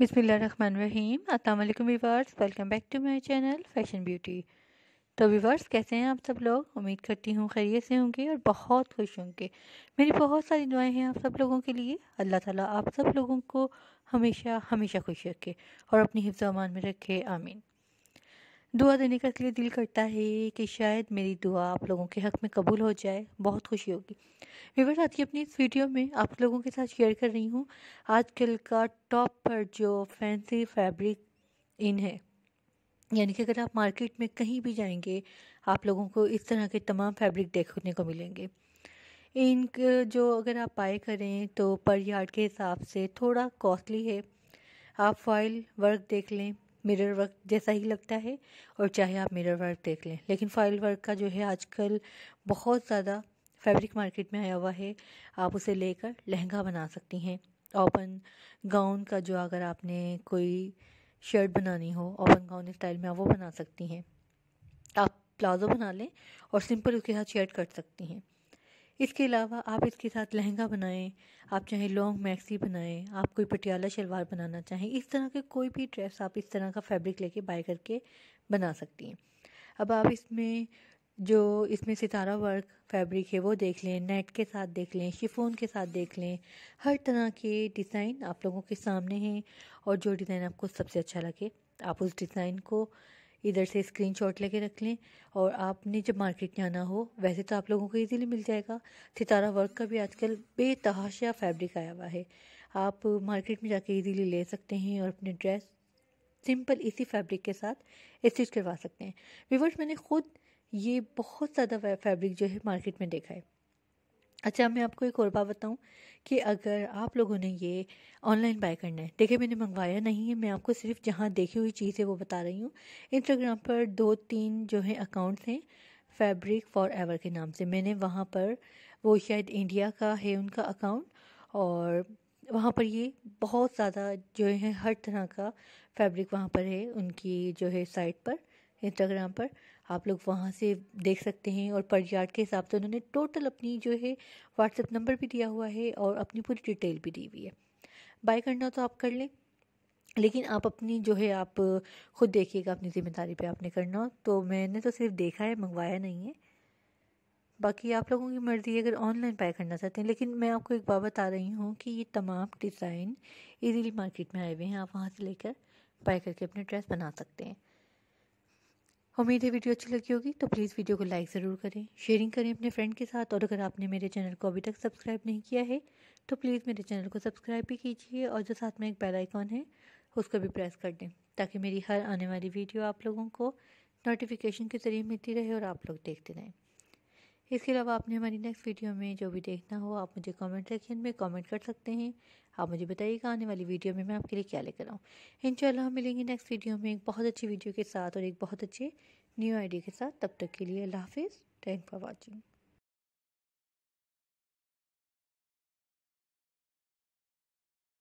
बिसमीम अल्लाम viewers welcome back to my channel fashion beauty तो वीवर्स कैसे हैं आप सब लोग उम्मीद करती हूँ खैरियत से होंगे और बहुत खुश होंगे मेरी बहुत सारी दुआएं हैं आप सब लोगों के लिए अल्लाह ताला आप सब लोगों को हमेशा हमेशा खुश रखे और अपनी हिफ्ज़ अमान में रखे आमीन दुआ देने का इसलिए दिल करता है कि शायद मेरी दुआ आप लोगों के हक़ में कबूल हो जाए बहुत खुशी होगी विवर आज की अपनी इस वीडियो में आप लोगों के साथ शेयर कर रही हूँ आजकल का टॉप पर जो फैंसी फैब्रिक इन है यानी कि अगर आप मार्केट में कहीं भी जाएंगे आप लोगों को इस तरह के तमाम फैब्रिक देखने को मिलेंगे इन जो अगर आप बाय करें तो पर यार्ड के हिसाब से थोड़ा कॉस्टली है आप फॉइल वर्क देख लें मिरर वर्क जैसा ही लगता है और चाहे आप मिरर वर्क देख लें लेकिन फाइल वर्क का जो है आजकल बहुत ज़्यादा फैब्रिक मार्केट में आया हुआ है आप उसे लेकर लहंगा बना सकती हैं ओपन गाउन का जो अगर आपने कोई शर्ट बनानी हो ओपन गाउन स्टाइल में आप वो बना सकती हैं आप प्लाजो बना लें और सिंपल उसके साथ शर्ट कट सकती हैं इसके अलावा आप इसके साथ लहंगा बनाएं आप चाहे लॉन्ग मैक्सी बनाएं आप कोई पटियाला शलवार बनाना चाहें इस तरह के कोई भी ड्रेस आप इस तरह का फैब्रिक लेके बाय करके बना सकती हैं अब आप इसमें जो इसमें सितारा वर्क फैब्रिक है वो देख लें नेट के साथ देख लें शिफोन के साथ देख लें हर तरह के डिज़ाइन आप लोगों के सामने हैं और जो डिज़ाइन आपको सबसे अच्छा लगे आप उस डिज़ाइन को इधर से शॉट लेके रख लें और आपने जब मार्केट जाना हो वैसे तो आप लोगों को इजीली मिल जाएगा सितारा वर्क का भी आजकल बेतहाशा फैब्रिक आया हुआ है आप मार्केट में जाके इजीली ले सकते हैं और अपने ड्रेस सिंपल इसी फैब्रिक के साथ स्टिच करवा सकते हैं विवर्स मैंने खुद ये बहुत ज़्यादा फैब्रिक जो है मार्केट में देखा है अच्छा मैं आपको एक और बात बताऊं कि अगर आप लोगों ने ये ऑनलाइन बाय करना है देखिए मैंने मंगवाया नहीं है मैं आपको सिर्फ जहाँ देखी हुई चीज़ है वो बता रही हूँ इंस्टाग्राम पर दो तीन जो है अकाउंट्स हैं फैब्रिक फॉर एवर के नाम से मैंने वहाँ पर वो शायद इंडिया का है उनका अकाउंट और वहाँ पर ये बहुत ज़्यादा जो है हर तरह का फैब्रिक वहाँ पर है उनकी जो है साइट पर इंस्टाग्राम पर आप लोग वहाँ से देख सकते हैं और पर यार्ड के हिसाब से उन्होंने टोटल अपनी जो है व्हाट्सएप नंबर भी दिया हुआ है और अपनी पूरी डिटेल भी दी हुई है बाय करना तो आप कर लें लेकिन आप अपनी जो है आप खुद देखिएगा अपनी ज़िम्मेदारी पे आपने करना हो तो मैंने तो सिर्फ देखा है मंगवाया नहीं है बाकी आप लोगों की मर्ज़ी है अगर ऑनलाइन बाय करना चाहते हैं लेकिन मैं आपको एक बात बता रही हूँ कि ये तमाम डिज़ाइन इजीली मार्केट में आए हुए हैं आप वहाँ से लेकर बाय करके अपने ड्रेस बना सकते हैं उम्मीद है वीडियो अच्छी लगी होगी तो प्लीज़ वीडियो को लाइक ज़रूर करें शेयरिंग करें अपने फ्रेंड के साथ और अगर आपने मेरे चैनल को अभी तक सब्सक्राइब नहीं किया है तो प्लीज़ मेरे चैनल को सब्सक्राइब भी कीजिए और जो साथ में एक बेल आइकॉन है उसको भी प्रेस कर दें ताकि मेरी हर आने वाली वीडियो आप लोगों को नोटिफिकेशन के ज़रिए मिलती रहे और आप लोग देखते रहें इसके अलावा आपने हमारी नेक्स्ट वीडियो में जो भी देखना हो आप मुझे कमेंट सेक्शन में कमेंट कर सकते हैं आप मुझे बताइएगा आने वाली वीडियो में मैं आपके लिए क्या लेकर आऊँ इन हम मिलेंगे नेक्स्ट वीडियो में एक बहुत अच्छी वीडियो के साथ और एक बहुत अच्छे न्यू आइडिया के साथ तब तक के लिए अल्लाह हाफिज़ थैंक फॉर वॉचिंग